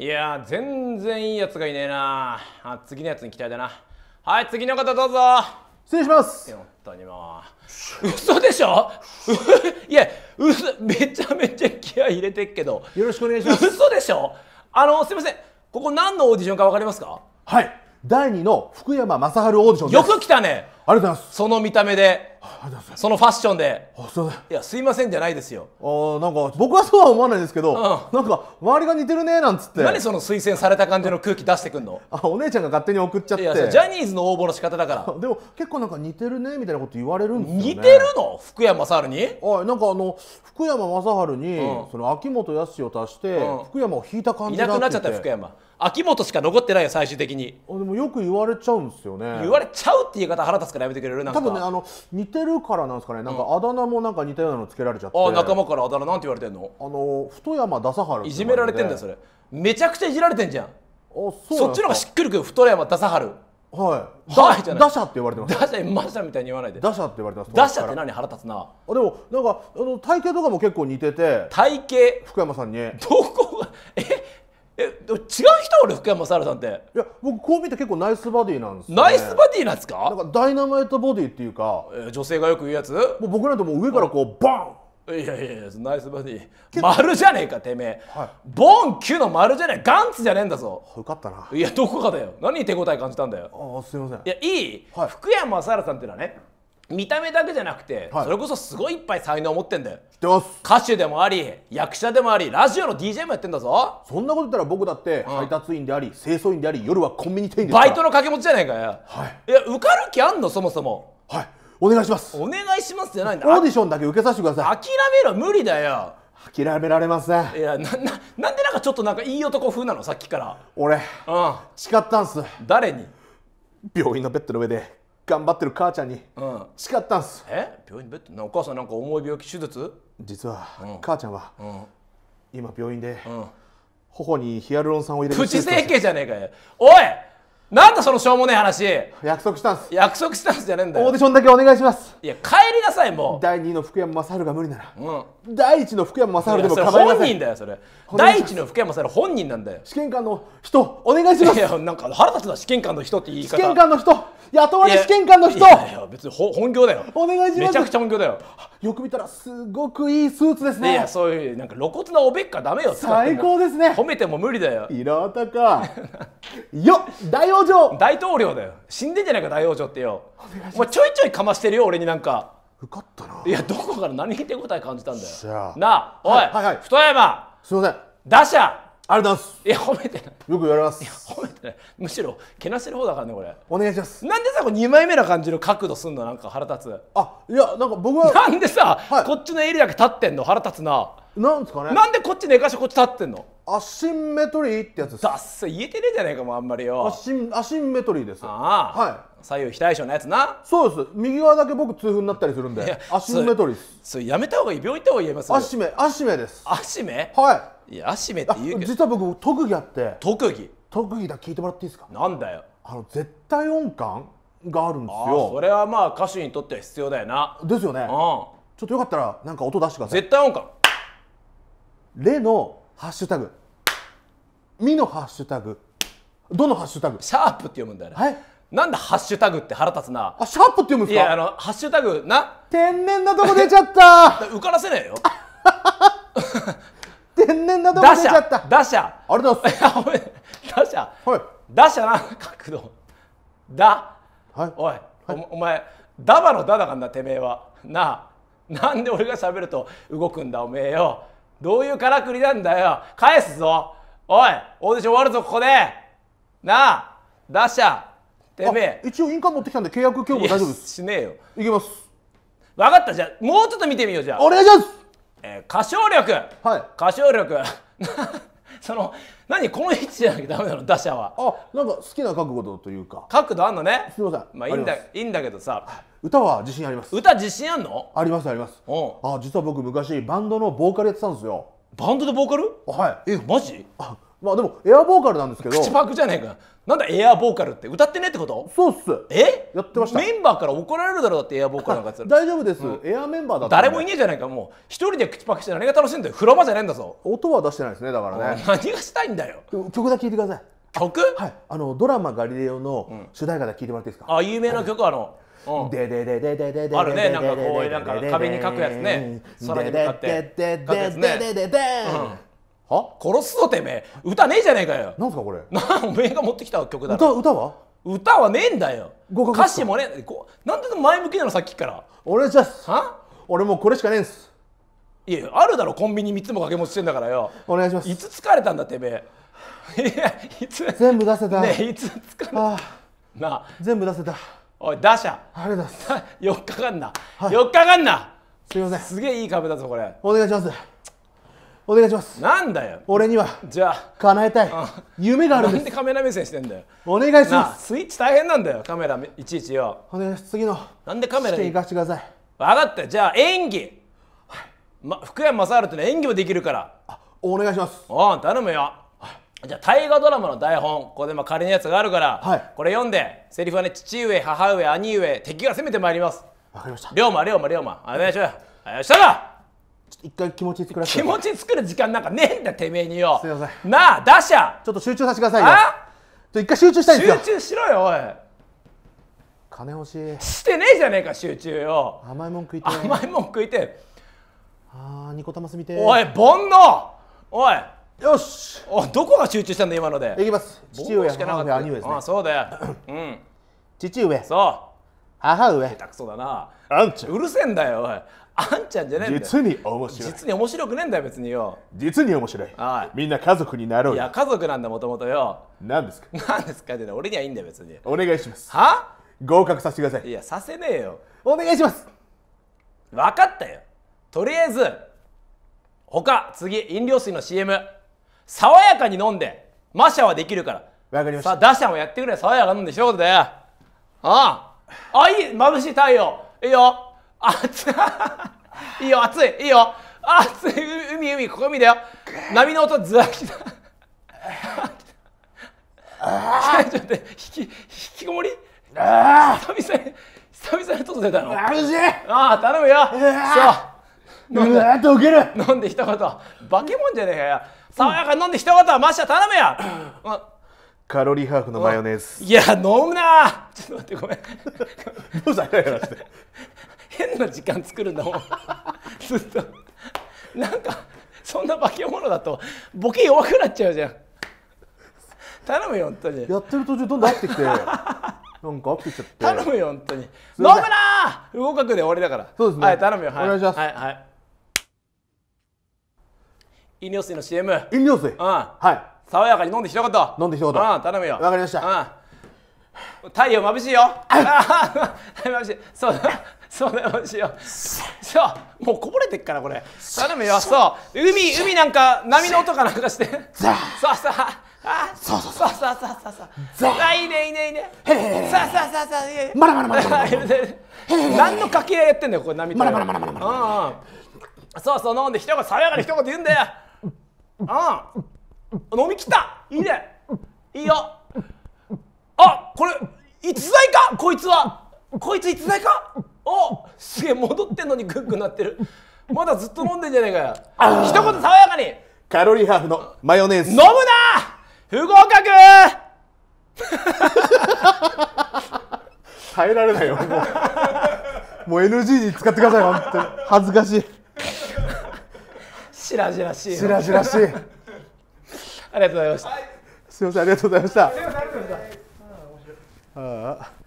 いや全然いいやつがいねえなあ次のやつに期待だなはい次の方どうぞ失礼します本当にもう嘘でしょ いや嘘めちゃめちゃ気合入れてっけどよろしくお願いします嘘でしょあのすいませんここ何のオーディションか分かりますかはい第2の福山雅治オーディションよく来たねありがとうございますその見た目でそのファッションでいやすいませんじゃないですよあなんか僕はそうは思わないですけど、うん、なんか周りが似てるねなんつって何その推薦された感じの空気出してくんのあお姉ちゃんが勝手に送っちゃっていやジャニーズの応募の仕方だからでも結構なんか似てるねみたいなこと言われるんですよ、ね、似てるの福山雅治にい、なんかあの福山雅治に、うん、その秋元康を足して、うん、福山を引いた感じいなくなっちゃった福山秋元しか残ってないよ最終的にあでもよく言われちゃうんですよね言われちゃうって言い方腹立つからやめてくれるなんか多分ねあの似てるからなんですかねなんかあだ名もなんか似たようなのつけられちゃって、あ仲間からあだ名なんて言われてんのあの太山ダサハルいじめられてんだそれめちゃくちゃいじられてんじゃんあそうそっちの方がしっくりくる太山ダサハルはい。はいゃ打者って言われてます。打者、マシャみたいに言わないで。打者って言われてます。打者って何腹立つな。あでもなんかあの体型とかも結構似てて。体型。福山さんに。どこがええ違う人俺福山雅治さんっていや僕こう見て結構ナイスバディなんです、ね、ナイスバディなんですかなんかダイナマイトボディっていうか、えー、女性がよく言うやつもう僕なんてもう上からこうバンいやいやいやナイスバディ丸じゃねえかてめえ、はい、ボン9の丸じゃねえガンツじゃねえんだぞよかったないやどこかだよ何に手応え感じたんだよああすいませんいやいい、はい、福山雅治さんっていうのはね見た目だけじゃなくて、はい、それこそすごいいっぱい才能を持ってんだよ歌手でもあり役者でもありラジオの DJ もやってんだぞそんなこと言ったら僕だって配達員であり、清掃員であり夜はコンビニ店員ですバイトの掛け持ちじゃないかよ、はい、いや受かる気あんのそもそもはいお願いしますお願いしますじゃないんだオーディションだけ受けさせてください諦めろ無理だよ諦められませんいやなななんでなんかちょっとなんかいい男風なのさっきから俺、うん、誓ったんす誰に病院のベッドの上で頑張ってる母ちゃんに誓ったんす、うん、え病院ベッドお母さんなんか重い病気手術実は、うん、母ちゃんは、うん、今病院で、うん、頬にヒアルロン酸を入れてプチ整形じゃねえかよおいなんだそのしょうもねえ話約束したんす約束したんすじゃねえんだよオーディションだけお願いしますいや帰りなさいもう第2の福山雅治が無理なら、うん、第1の福山雅治でも構いません本人だよそれ第1の福山雅治本人なんだよ試験官の人お願いしますいやなんか腹立つな試験官の人って言い方試験官の人雇われ試験官の人いやいや別に本業だよお願いしますめちゃくちゃ本業だよよく見たらすごくいいスーツですねいやそういうなんか露骨なおべっかダメよ最高ですね褒めても無理だよ色男 よっ大王王女大統領だよ死んでんじゃないか大王女ってよおちょいちょいかましてるよ俺になんか受かったないやどこから何に手応え感じたんだよなあおい、はいはいはい、太山すいません打者ありがとうございますいや褒めてないよく言われますいや褒めてないむしろけなしてる方だからねこれお願いしますなんでさこ2枚目な感じの角度すんのなんか腹立つあいやなんか僕はなんでさ、はい、こっちの襟だけ立ってんの腹立つななんですかねなんでこっち寝かしてこっち立ってんのアシンメトリーってやつですだっせ言えてねえじゃねえかもあんまりよアシンアシンメトリーですああはい左右非対称のやつなそうです右側だけ僕痛風になったりするんでアシンメトリーですそれやめた方がいい病院行った方がいいますアシメアシメですアシメはいいやアシメって言うけど実は僕特技あって特技特技だ聞いてもらっていいですかなんだよあの絶対音感があるんですよそれはまあ歌手にとっては必要だよなですよね、うん、ちょっとよかったらなんか音出してください絶対音感レのハッシュタグ、ミのハッシュタグ、どのハッシュタグシャープって読むんだよね。はいなんだハッシュタグって腹立つな。あ、シャープって読むんですかいや、あの、ハッシュタグな。天然なとこ出ちゃった 受からせねえよ。天然なとこ出ちゃった。打者。ありがとうございます。打者。はい。打者な、角度。だ。はい。おい、はい、おお前、ダバのダだかんだ、てめえは。なあ。なんで俺が喋ると動くんだ、おめえよ。どういうからくりなんだよ返すぞおいオーディション終わるぞここでなあ出しゃてめえ一応印鑑持ってきたんで契約今日も大丈夫ですしねえよいきます分かったじゃあもうちょっと見てみようじゃあお願いします、えー、歌唱力はい歌唱力 その何この位置じゃなきゃダメなの打者はあなんか好きな角度というか角度あんのねすみませんまあいいんだいいんだけどさ歌は自信あります歌自信あんのありますありますあ実は僕昔バンドのボーカルやってたんですよバンドでボーカルはいえマジあまあでもエアボーカルなんですけど口パクじゃねえかなんだエアボーカルって歌ってねってことそうっすえやってましたメンバーから怒られるだろうだってエアボーカルなんかや 大丈夫です、うん、エアメンバーだった誰もいねえじゃないかもう一人で口パクして何が楽しいんだよ風呂場じゃねえんだぞ音は出してないですねだからね何がしたいんだよ曲だけ聴いてください曲はいあのドラマ「ガリレオ」の主題歌だけ聴いてもらっていいですか、うん、あ有名な曲あの、ででででででであるねなんかこうなんか壁に書くやつね空に向かって書くやつね、は殺すぞてめえ歌ねえじゃねえかよなんすかこれな おめえが持ってきた曲だ歌歌は歌はねえんだよ歌詞もねこなんで前向きなのさっきから俺じゃは俺もうこれしかねえんすいやあるだろコンビニ3つも掛け持ちしてんだからよお願いしますいつ疲れたんだてめえいやいつ全部出せたねいつ疲れたなあ全部出せたおい打者あれだ4日間かんな、はい、4日間かなすいませんすげえいい株だぞこれお願いしますお願いしますなんだよ俺にはじゃあ叶えたい夢があるんですなんでカメラ目線してんだよお願いしますスイッチ大変なんだよカメラいちいちよお願いします次のなんでカメラに行かせてください分かったじゃあ演技、はい、ま、福山雅治ってのは演技もできるからあお願いしますおん頼むよ、じゃあ大河ドラマの台本ここで仮のやつがあるから、はい、これ読んでセリフはね父上母上兄上敵が攻めてまいりますわかりました龍馬龍馬龍馬お願いしますよっしゃ一回気持ち作らせて気持ち作る時間なんかねえんだてめえによすいませんなあ打者ちょっと集中させてくださいよあっ一回集中したいんですよ集中しろよおい金欲しいしてねえじゃねえか集中よ甘いもん食いて甘いもん食いてああニコ玉すみておい煩悩おいよしおどこが集中したんだ今のでいきます父上母上兄上ですねあそうだよ、うん、父上そう母上下手くそだなあんちゃんうるせえんだよおいあんちゃんじゃねえんだよ実に面白い実に面白くねえんだよ別によ実に面白い、はい、みんな家族になろういや家族なんだもともとよ何ですか何ですかって俺にはいいんだよ別にお願いしますは合格させてくださいいやさせねえよお願いします分かったよとりあえず他次飲料水の CM 爽やかに飲んでマシャはできるからわかりましたさあ打者もやってくれ爽やか飲んでしょうだよあああいい眩しい太陽いいよ熱 いいよ暑いいいよ暑い海海ここ海だよ波の音ずらきた ちょっと引き引きこもりああ久々に久々に外出たの眩しいああ頼むよそう飲んでける飲んで一言化け物じゃねえかよ爽やかに飲んで一言マッシャー頼むよ、う カロリーハーフのマヨネーズいや飲むなちょっと待ってごめんどうしたらして変な時間作るんだもんずっとなんかそんな化け物だとボケ弱くなっちゃうじゃん頼むよ本当にやってる途中どんどん合ってきてなんか合ってちゃって頼むよ本当に飲むな不合格で終わりだからそうですねはい頼むよはいお願いしますはいはい飲料水の CM 飲料水うんはい爽やかに飲んでひと言飲んでひと言頼むよわかりました、太陽眩しいよ 太陽眩しいそうだそうだよしよそうもうこぼれてっからこれ頼むよそう海海なんか波の音かなんかしてザそうそうあそうそうそうそうそうそうそうザいいねいいねいいねそうそうそうさあまだまだまだ何の掛け合いやってんだよこれ波まだまだまだまだまだそうそう飲んで一言爽やかに一言言うんだようん飲み切ったいいねいいよあこれ逸材かこいつはこいつ逸材かおすげえ戻ってんのにグッグなってるまだずっと飲んでんじゃねえかよ一言爽やかにカロリーハーフのマヨネーズ飲むな不合格耐えられないよもうもう NG に使ってください本当に恥ずかしいしらじらしいしらじらしいありがとうございました。すみません、ありがとうございました。ああ。